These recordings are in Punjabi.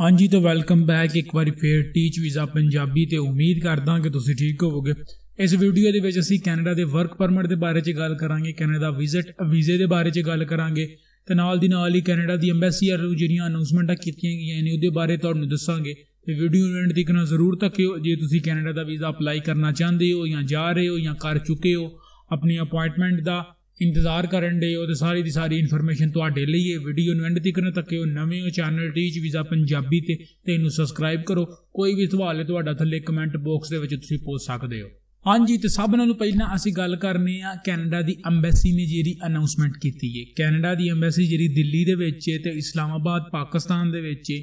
ਹਾਂਜੀ ਤੇ ਵੈਲਕਮ ਬੈਕ ਇੱਕ ਵਾਰੀ ਫੇਰ ਟੀਚ ਵੀਜ਼ਾ ਪੰਜਾਬੀ ਤੇ ਉਮੀਦ ਕਰਦਾ ਕਿ ਤੁਸੀਂ ਠੀਕ ਹੋਵੋਗੇ ਇਸ ਵੀਡੀਓ ਦੇ ਵਿੱਚ ਅਸੀਂ ਕੈਨੇਡਾ ਦੇ ਵਰਕ ਪਰਮਿਟ ਦੇ ਬਾਰੇ 'ਚ ਗੱਲ ਕਰਾਂਗੇ ਕੈਨੇਡਾ ਵਿਜ਼ਿਟ ਵੀਜ਼ੇ ਦੇ ਬਾਰੇ 'ਚ ਗੱਲ ਕਰਾਂਗੇ ਤੇ ਨਾਲ ਦੀ ਨਾਲ ਹੀ ਕੈਨੇਡਾ ਦੀ ਐਮਬੈਸੀ ਵੱਲੋਂ ਜਿਹੜੀਆਂ ਅਨਾਉਂਸਮੈਂਟਾਂ ਕੀਤੀਆਂ ਗਈਆਂ ਨੇ ਉਹਦੇ ਬਾਰੇ ਤੁਹਾਨੂੰ ਦੱਸਾਂਗੇ ਤੇ ਵੀਡੀਓ ਨੂੰ ਐਂਡ ਤੱਕ ਨਾ ਜ਼ਰੂਰ ਤੱਕਿਓ ਜੇ ਤੁਸੀਂ ਕੈਨੇਡਾ ਦਾ ਵੀਜ਼ਾ ਅਪਲਾਈ ਕਰਨਾ ਚਾਹੁੰਦੇ ਹੋ ਜਾਂ ਜਾ ਰਹੇ ਹੋ ਜਾਂ ਕਰ ਚੁੱਕੇ ਹੋ ਆਪਣੀ ਅਪਾਇੰਟਮੈਂਟ ਦਾ ਇੰਤਜ਼ਾਰ ਕਰਨ ਦੇ ਉਹ ਤੇ ਸਾਰੀ ਦੀ ਸਾਰੀ ਇਨਫੋਰਮੇਸ਼ਨ ਤੁਹਾਡੇ ਲਈ ਇਹ ਵੀਡੀਓ ਨੂੰ ਐਂਡ ਤੱਕ ਨਾ ਉਹ ਨਵੇਂ ਚੈਨਲ ਟੀਚ ਵੀਜ਼ਾ ਪੰਜਾਬੀ ਤੇ ਤੇ ਇਹਨੂੰ ਸਬਸਕ੍ਰਾਈਬ ਕਰੋ ਕੋਈ ਵੀ ਸਵਾਲ ਹੈ ਤੁਹਾਡਾ ਥੱਲੇ ਕਮੈਂਟ ਬਾਕਸ ਦੇ ਵਿੱਚ ਤੁਸੀਂ ਪੁੱਛ ਸਕਦੇ ਹੋ ਹਾਂਜੀ ਤੇ ਸਭ ਨਾਲੋਂ ਪਹਿਲਾਂ ਅਸੀਂ ਗੱਲ ਕਰਨੀ ਆ ਕੈਨੇਡਾ ਦੀ ਐਮਬੈਸੀ ਨੇ ਜਿਹੜੀ ਅਨਾਉਂਸਮੈਂਟ ਕੀਤੀ ਹੈ ਕੈਨੇਡਾ ਦੀ ਐਮਬੈਸੀ ਜਿਹੜੀ ਦਿੱਲੀ ਦੇ ਵਿੱਚ ਹੈ ਤੇ ਇਸਲਾਮਾਬਾਦ ਪਾਕਿਸਤਾਨ ਦੇ ਵਿੱਚ ਹੈ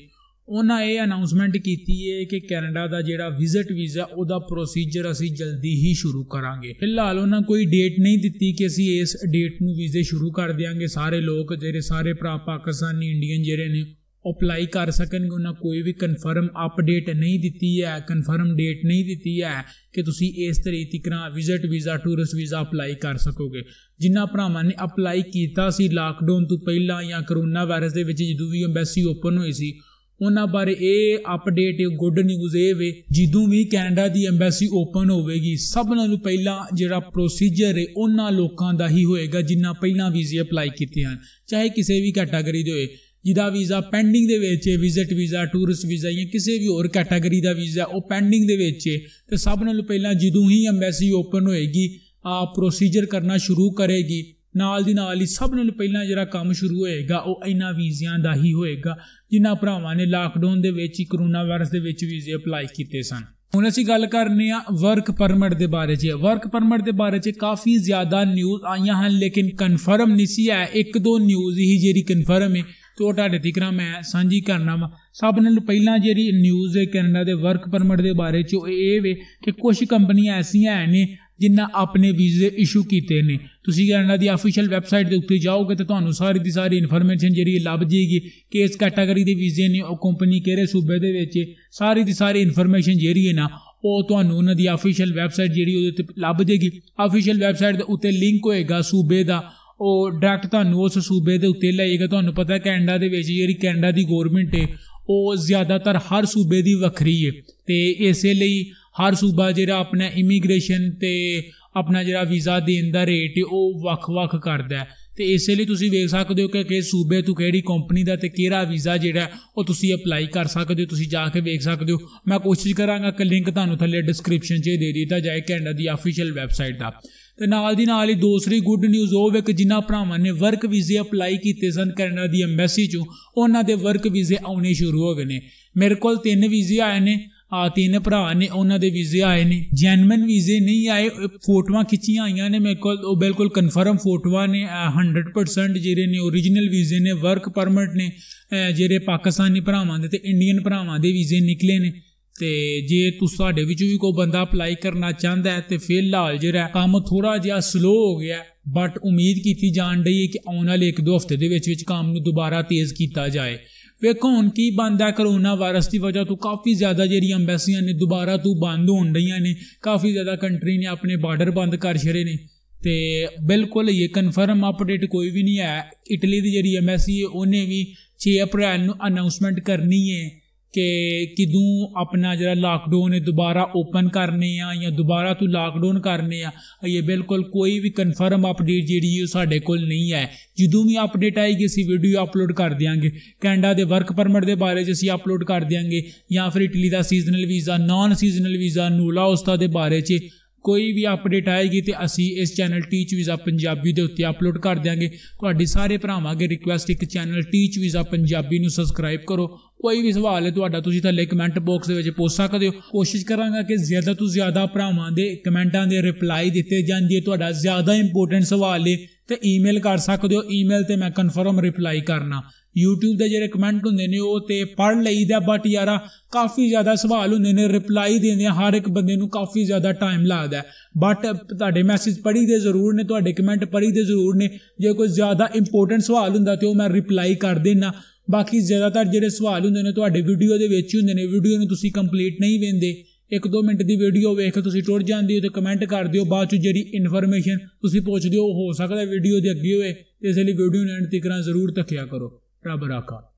ਉਹਨਾਂ ਇਹ ਅਨਾਉਂਸਮੈਂਟ ਕੀਤੀ ਹੈ ਕਿ ਕੈਨੇਡਾ ਦਾ ਜਿਹੜਾ ਵਿਜ਼ਿਟ ਵੀਜ਼ਾ ਉਹਦਾ ਪ੍ਰੋਸੀਜਰ ਅਸੀਂ ਜਲਦੀ ਹੀ ਸ਼ੁਰੂ ਕਰਾਂਗੇ ਫਿਲਹਾਲ ਉਹਨਾਂ ਕੋਈ ਡੇਟ ਨਹੀਂ ਦਿੱਤੀ ਕਿ ਅਸੀਂ ਇਸ ਡੇਟ ਨੂੰ ਵੀਜ਼ੇ ਸ਼ੁਰੂ ਕਰ ਦੇਵਾਂਗੇ ਸਾਰੇ ਲੋਕ ਜਿਹੜੇ ਸਾਰੇ ਭਰਾ ਪਾਕਿਸਤਾਨੀ ਇੰਡੀਅਨ ਜਿਹੜੇ ਨੇ ਅਪਲਾਈ ਕਰ ਸਕਣਗੇ ਉਹਨਾਂ ਕੋਈ ਵੀ ਕਨਫਰਮ ਅਪਡੇਟ ਨਹੀਂ ਦਿੱਤੀ ਹੈ ਕਨਫਰਮ ਡੇਟ ਨਹੀਂ ਦਿੱਤੀ ਹੈ ਕਿ ਤੁਸੀਂ ਇਸ ਤਰੀਕੇ ਤੀਕਰਾਂ visit visa tourist visa apply ਕਰ ਸਕੋਗੇ ਜਿਨ੍ਹਾਂ ਭਰਾਵਾਂ ਨੇ ਅਪਲਾਈ ਕੀਤਾ ਸੀ ਲਾਕਡਾਊਨ ਤੋਂ ਪਹਿਲਾਂ ਜਾਂ ਕਰੋਨਾ ਵਾਇਰਸ ਦੇ ਵਿੱਚ ਜਦੋਂ ਵੀ ਐਮਬੈਸੀ ਓਪਨ ਹੋਈ ਸੀ ਉਹਨਾਂ ਬਾਰੇ ਇਹ ਅਪਡੇਟ ਗੁੱਡ ਨਿਊਜ਼ ਇਹ ਵੇ ਜਿੱਦੋਂ ਵੀ ਕੈਨੇਡਾ ਦੀ ਐਮਬੈਸੀ ਓਪਨ ਹੋਵੇਗੀ ਸਭ ਨਾਲੋਂ ਪਹਿਲਾਂ ਜਿਹੜਾ ਪ੍ਰੋਸੀਜਰ ਹੈ ਉਹਨਾਂ ਲੋਕਾਂ ਦਾ ਹੀ ਹੋਏਗਾ ਜਿਨ੍ਹਾਂ ਪਹਿਲਾਂ ਵੀਜ਼ੇ ਅਪਲਾਈ ਕੀਤੇ ਹਨ ਚਾਹੇ ਕਿਸੇ ਵੀ ਕੈਟਾਗਰੀ ਦੇ ਹੋਏ ਜਿਹਦਾ ਵੀਜ਼ਾ ਪੈਂਡਿੰਗ ਦੇ ਵਿੱਚ ਹੈ ਵਿਜ਼ਿਟ ਵੀਜ਼ਾ ਟੂਰਿਸਟ ਵੀਜ਼ਾ ਜਾਂ ਕਿਸੇ ਵੀ ਹੋਰ ਕੈਟਾਗਰੀ ਦਾ ਵੀਜ਼ਾ ਉਹ ਪੈਂਡਿੰਗ ਦੇ ਵਿੱਚ ਹੈ ਤੇ ਸਭ ਨਾਲੋਂ ਪਹਿਲਾਂ ਜਿੱਦੋਂ ਹੀ ਐਮਬੈਸੀ ਓਪਨ ਹੋਏਗੀ ਆ ਪ੍ਰੋਸੀਜਰ ਕਰਨਾ ਸ਼ੁਰੂ ਕਰੇਗੀ ਨਾਲ ਦੀ ਨਾਲ ਹੀ ਸਭ ਨਾਲੋਂ ਪਹਿਲਾਂ ਜਿਹੜਾ ਕੰਮ ਸ਼ੁਰੂ ਹੋਏਗਾ ਉਹ ਇਨਾ ਵੀਜ਼ਿਆਂ ਦਾ ਹੀ ਹੋਏਗਾ ਜਿਨ੍ਹਾਂ ਭਰਾਵਾਂ ਨੇ ਲਾਕਡਾਊਨ ਦੇ ਵਿੱਚ ਹੀ ਕਰੋਨਾ ਵਾਇਰਸ ਦੇ ਵਿੱਚ ਵੀਜ਼ੇ ਅਪਲਾਈ ਕੀਤੇ ਸਨ ਹੁਣ ਅਸੀਂ ਗੱਲ ਕਰਨੀ ਆ ਵਰਕ ਪਰਮਿਟ ਦੇ ਬਾਰੇ 'ਚ ਵਰਕ ਪਰਮਿਟ ਦੇ ਬਾਰੇ 'ਚ ਕਾਫੀ ਜ਼ਿਆਦਾ ਨਿਊਜ਼ ਆਈਆਂ ਹਨ ਲੇਕਿਨ ਕਨਫਰਮ ਨਹੀਂ ਸੀ ਆ ਇੱਕ ਦੋ ਨਿਊਜ਼ ਹੀ ਜਿਹੜੀ ਕਨਫਰਮ ਹੈ ਤੇ ਉਹ ਤੁਹਾਡੇ ਤੀਕਰਾ ਮੈਂ ਸਾਂਝੀ ਕਰਨਾ ਵਾ ਸਭ ਨਾਲੋਂ ਪਹਿਲਾਂ ਜਿਹੜੀ ਨਿਊਜ਼ ਹੈ ਕੈਨੇਡਾ ਦੇ ਵਰਕ ਪਰਮਿਟ ਦੇ ਬਾਰੇ 'ਚ ਉਹ ਇਹ ਵੇ ਕਿ ਕੁਝ ਕੰਪਨੀਆਂ ਐਸੀਆਂ ਨੇ ਜਿਨ੍ਹਾਂ ਆਪਣੇ ਵੀਜ਼ੇ ਇਸ਼ੂ ਕੀਤੇ ਨੇ ਤੁਸੀਂ ਕੈਨੇਡਾ ਦੀ ਅਫੀਸ਼ੀਅਲ ਵੈਬਸਾਈਟ ਦੇ ਉੱਤੇ ਜਾਓਗੇ ਤਾਂ ਤੁਹਾਨੂੰ ਸਾਰੀ ਦੀ ਸਾਰੀ ਇਨਫੋਰਮੇਸ਼ਨ ਜਿਹੜੀ ਲੱਭ ਜੇਗੀ ਕਿ ਇਸ ਕੈਟਾਗਰੀ ਦੇ ਵੀਜ਼ੇ ਨੇ ਉਹ ਕੰਪਨੀ ਕਿਹੜੇ ਸੂਬੇ ਦੇ ਵਿੱਚ ਸਾਰੀ ਦੀ ਸਾਰੀ ਇਨਫੋਰਮੇਸ਼ਨ ਜਿਹੜੀ ਹੈ ਨਾ ਉਹ ਤੁਹਾਨੂੰ ਉਹਨਾਂ ਦੀ ਅਫੀਸ਼ੀਅਲ ਵੈਬਸਾਈਟ ਜਿਹੜੀ ਉਹਦੇ ਉੱਤੇ ਲੱਭ ਜੇਗੀ ਅਫੀਸ਼ੀਅਲ ਵੈਬਸਾਈਟ ਦੇ ਉੱਤੇ ਲਿੰਕ ਹੋਏਗਾ ਸੂਬੇ ਦਾ ਉਹ ਡਾਇਰੈਕਟ ਤੁਹਾਨੂੰ ਉਸ ਸੂਬੇ ਦੇ ਉੱਤੇ ਜਾਏਗਾ ਤੁਹਾਨੂੰ ਪਤਾ ਕੈਨੇਡਾ ਦੇ ਵਿੱਚ ਜਿਹੜੀ ਕੈਨੇਡਾ ਦੀ ਗਵਰਨਮੈਂਟ ਹੈ ਉਹ ਜ਼ਿਆਦਾਤਰ ਹਰ ਸੂਬੇ ਦੀ ਵੱਖਰੀ ਹੈ ਤੇ ਇਸੇ ਲਈ ਹਰ ਸੂਬਾ ਜਿਹੜਾ ਆਪਣਾ ਇਮੀਗ੍ਰੇਸ਼ਨ ਤੇ ਆਪਣਾ ਜਿਹੜਾ ਵੀਜ਼ਾ ਦੇਣ ਦਾ ਰੇਟ ਉਹ ਵੱਖ-ਵੱਖ ਕਰਦਾ ਤੇ ਇਸੇ ਲਈ ਤੁਸੀਂ ਵੇਖ ਸਕਦੇ ਹੋ ਕਿ ਕਿਸ ਸੂਬੇ ਤੋਂ ਕਿਹੜੀ ਕੰਪਨੀ ਦਾ ਤੇ ਕਿਹੜਾ ਵੀਜ਼ਾ ਜਿਹੜਾ ਉਹ ਤੁਸੀਂ ਅਪਲਾਈ ਕਰ ਸਕਦੇ ਹੋ ਤੁਸੀਂ ਜਾ ਕੇ ਵੇਖ ਸਕਦੇ ਹੋ ਮੈਂ ਕੋਸ਼ਿਸ਼ ਕਰਾਂਗਾ ਕਿ ਲਿੰਕ ਤੁਹਾਨੂੰ ਥੱਲੇ ਡਿਸਕ੍ਰਿਪਸ਼ਨ 'ਚ ਦੇ ਦਿੱਤਾ ਜਾਏ ਕੈਨੇਡਾ ਦੀ ਅਫੀਸ਼ੀਅਲ ਵੈਬਸਾਈਟ ਦਾ ਤੇ ਨਾਲ ਦੀ ਨਾਲ ਹੀ ਦੂਸਰੀ ਗੁੱਡ ਨਿਊਜ਼ ਉਹ ਹੈ ਕਿ ਜਿਨ੍ਹਾਂ ਭਰਾਵਾਂ ਨੇ ਵਰਕ ਵੀਜ਼ੇ ਅਪਲਾਈ ਕੀਤੇ ਸਨ ਕੈਨੇਡਾ ਦੀ ਐਮਬੈਸੀ 'ਚ ਉਹਨਾਂ ਦੇ ਵਰਕ ਵੀਜ਼ੇ ਆਉਣੇ ਸ਼ੁਰੂ ਹੋ ਗਏ ਨੇ ਮੇਰੇ ਕੋਲ ਤਿੰਨ ਵੀਜ਼ੇ ਆਏ ਨੇ ਆ ਤਿੰਨ ਭਰਾ ਨੇ ਉਹਨਾਂ ਦੇ ਵੀਜ਼ੇ ਆਏ ਨੇ ਜੈਨੂਇਨ ਵੀਜ਼ੇ ਨਹੀਂ ਆਏ ਫੋਟੋਆਂ ਖਿੱਚੀਆਂ ਆਈਆਂ ਨੇ ਮੇਰੇ ਕੋਲ ਉਹ ਬਿਲਕੁਲ ਕਨਫਰਮ ਫੋਟੋਆਂ ਨੇ 100% ਜਿਹੜੇ ਨੇ origignal ਵੀਜ਼ੇ ਨੇ ਵਰਕ ਪਰਮਿਟ ਨੇ ਜਿਹੜੇ ਪਾਕਿਸਤਾਨੀ ਭਰਾਵਾਂ ਦੇ ਤੇ ਇੰਡੀਅਨ ਭਰਾਵਾਂ ਦੇ ਵੀਜ਼ੇ ਨਿਕਲੇ ਨੇ ਤੇ ਜੇ ਤੁਸੀਂ ਸਾਡੇ ਵਿੱਚ ਵੀ ਕੋਈ ਬੰਦਾ ਅਪਲਾਈ ਕਰਨਾ ਚਾਹੁੰਦਾ ਹੈ ਤੇ ਫਿਲਹਾਲ ਜਿਹੜਾ ਕੰਮ ਥੋੜਾ ਜਿਹਾ ਸਲੋ ਹੋ ਗਿਆ ਬਟ ਉਮੀਦ ਕੀਤੀ ਜਾਣ ਰਹੀ ਹੈ ਕਿ ਆਉਣ ਵਾਲੇ 1-2 ਹਫ਼ਤੇ ਦੇ ਵਿੱਚ ਵਿੱਚ ਕੰਮ ਨੂੰ ਦੁਬਾਰਾ ਤੇਜ਼ ਕੀਤਾ ਜਾਏ ਵੇਖੋ ਹੁਣ ਕੀ ਬੰਦਾ ਕਰੋਨਾ ਵਾਇਰਸ ਦੀ وجہ ਤੋਂ ਕਾਫੀ ਜ਼ਿਆਦਾ ਜਿਹੜੀਆਂ ਐਮਬੈਸੀਆਂ ਨੇ ਦੁਬਾਰਾ ਤੋਂ ਬੰਦ ਹੋਣ ਰਹੀਆਂ ਨੇ ਕਾਫੀ ਜ਼ਿਆਦਾ ਕੰਟਰੀ ਨੇ ਆਪਣੇ ਬਾਰਡਰ ਬੰਦ ਕਰ ਛੜੇ ਨੇ ਤੇ ਬਿਲਕੁਲ ਇਹ ਕਨਫਰਮ ਅਪਡੇਟ ਕੋਈ ਵੀ ਨਹੀਂ ਹੈ ਇਟਲੀ ਦੀ ਜਿਹੜੀ ਐਮਬੈਸੀ ਹੈ ਉਹਨੇ ਵੀ 6 ਅਪ੍ਰੈਲ ਨੂੰ ਅਨਾਉਂਸਮੈਂਟ ਕਰਨੀ ਹੈ ਕਿ ਕਿਦੋਂ ਆਪਣਾ ਜਿਹੜਾ ਲਾਕਡਾਊਨ ਹੈ ਦੁਬਾਰਾ ਓਪਨ ਕਰਨੇ ਆ ਜਾਂ ਦੁਬਾਰਾ ਤੋਂ ਲਾਕਡਾਊਨ ਕਰਨੇ ਆ ਇਹ ਬਿਲਕੁਲ ਕੋਈ ਵੀ ਕਨਫਰਮ ਅਪਡੇਟ ਜਿਹੜੀ ਉਹ ਸਾਡੇ ਕੋਲ ਨਹੀਂ ਹੈ ਜਦੋਂ ਵੀ ਅਪਡੇਟ ਆਏਗੀ ਅਸੀਂ ਵੀਡੀਓ ਅਪਲੋਡ ਕਰ ਦਿਆਂਗੇ ਕੈਨੇਡਾ ਦੇ ਵਰਕ ਪਰਮਿਟ ਦੇ ਬਾਰੇ ਜੇ ਅਸੀਂ ਅਪਲੋਡ ਕਰ ਦਿਆਂਗੇ ਜਾਂ ਫਿਰ ਇਟਲੀ ਦਾ seasonal visa non seasonal visa ਨੂਲਾ ਉਸਤਾ ਦੇ ਬਾਰੇ 'ਚ ਕੋਈ ਵੀ ਅਪਡੇਟ ਆਏਗੀ ਤੇ ਅਸੀਂ ਇਸ ਚੈਨਲ ਟੀਚ ਵੀਜ਼ਾ ਪੰਜਾਬੀ ਦੇ ਉੱਤੇ ਅਪਲੋਡ ਕਰ ਦਿਆਂਗੇ ਤੁਹਾਡੇ ਸਾਰੇ ਭਰਾਵਾਂ ਅਗੇ ਰਿਕੁਐਸਟ ਇੱਕ ਚੈਨਲ ਟੀਚ ਵੀਜ਼ਾ ਪੰਜਾਬੀ ਨੂੰ ਸਬਸਕ੍ਰਾਈਬ ਕਰੋ ਕੋਈ ਵੀ ਸਵਾਲ ਹੈ ਤੁਹਾਡਾ ਤੁਸੀਂ ਥੱਲੇ ਕਮੈਂਟ ਬਾਕਸ ਦੇ ਵਿੱਚ ਪੁੱਛ ਸਕਦੇ ਹੋ ਕੋਸ਼ਿਸ਼ ਕਰਾਂਗਾ ਕਿ ਜ਼ਿਆਦਾ ਤੋਂ ਜ਼ਿਆਦਾ ਭਰਾਵਾਂ ਦੇ ਕਮੈਂਟਾਂ ਦੇ ਰਿਪਲਾਈ ਦਿੱਤੇ ਜਾਂਦੀ ਹੈ ਤੁਹਾਡਾ ਜ਼ਿਆਦਾ ਇੰਪੋਰਟੈਂਟ ਸਵਾਲ ਹੈ ਤੇ ਈਮੇਲ ਕਰ ਸਕਦੇ ਹੋ ਈਮੇਲ ਤੇ ਮੈਂ ਕਨਫਰਮ ਰਿਪਲਾਈ ਕਰਨਾ YouTube ਦੇ ਜਿਹੜੇ ਕਮੈਂਟ ਹੁੰਦੇ ਨੇ ਉਹ ਤੇ ਪੜ ਲਈਦਾ ਬਟ ਯਾਰਾ ਕਾਫੀ ਜ਼ਿਆਦਾ ਸਵਾਲ ਹੁੰਦੇ ਨੇ ਰਿਪਲਾਈ ਦੇਣੇ ਹਰ ਇੱਕ ਬੰਦੇ ਨੂੰ ਕਾਫੀ ਜ਼ਿਆਦਾ ਟਾਈਮ ਲੱਗਦਾ ਬਟ ਤੁਹਾਡੇ ਮੈਸੇਜ ਪੜੀ ਦੇ ਜ਼ਰੂਰ ਨੇ ਤੁਹਾਡੇ ਕਮੈਂਟ ਪੜੀ ਦੇ ਜ਼ਰੂਰ ਨੇ ਜੇ ਕੋਈ ਜ਼ਿਆਦਾ ਇੰਪੋਰਟੈਂਟ ਸਵਾਲ ਹੁੰਦਾ ਤੇ ਉਹ ਮੈਂ ਰਿਪਲਾਈ ਕਰ ਦੇਣਾ ਬਾਕੀ ਜ਼ਿਆਦਾਤਰ ਜਿਹੜੇ ਸਵਾਲ ਹੁੰਦੇ ਨੇ ਤੁਹਾਡੇ ਵੀਡੀਓ ਦੇ ਵਿੱਚ ਹੀ ਹੁੰਦੇ ਨੇ ਵੀਡੀਓ ਨੂੰ ਤੁਸੀਂ ਕੰਪਲੀਟ ਨਹੀਂ ਵੇਂਦੇ ਇੱਕ ਦੋ ਮਿੰਟ ਦੀ ਵੀਡੀਓ ਵੇਖ ਕੇ ਤੁਸੀਂ ਟੁੱਟ ਜਾਂਦੇ ਹੋ ਤੇ ਕਮੈਂਟ ਕਰ ਦਿਓ ਬਾਅਦ ਚ ਜਿਹੜੀ ਇਨਫੋਰਮੇਸ਼ਨ ਤੁਸੀਂ ਪੁੱਛਦੇ ਹੋ ਹੋ ਸਕਦਾ ਵੀਡੀਓ ਦੇ ਅੱਗੇ ਤੇ ਇਸ ਲਈ ਵੀਡੀਓ ਨੂੰ ਐਂਡ ਤੱਕ ਜ਼ਰੂਰ ਤੱਕਿਆ ਕਰੋ رابر آکار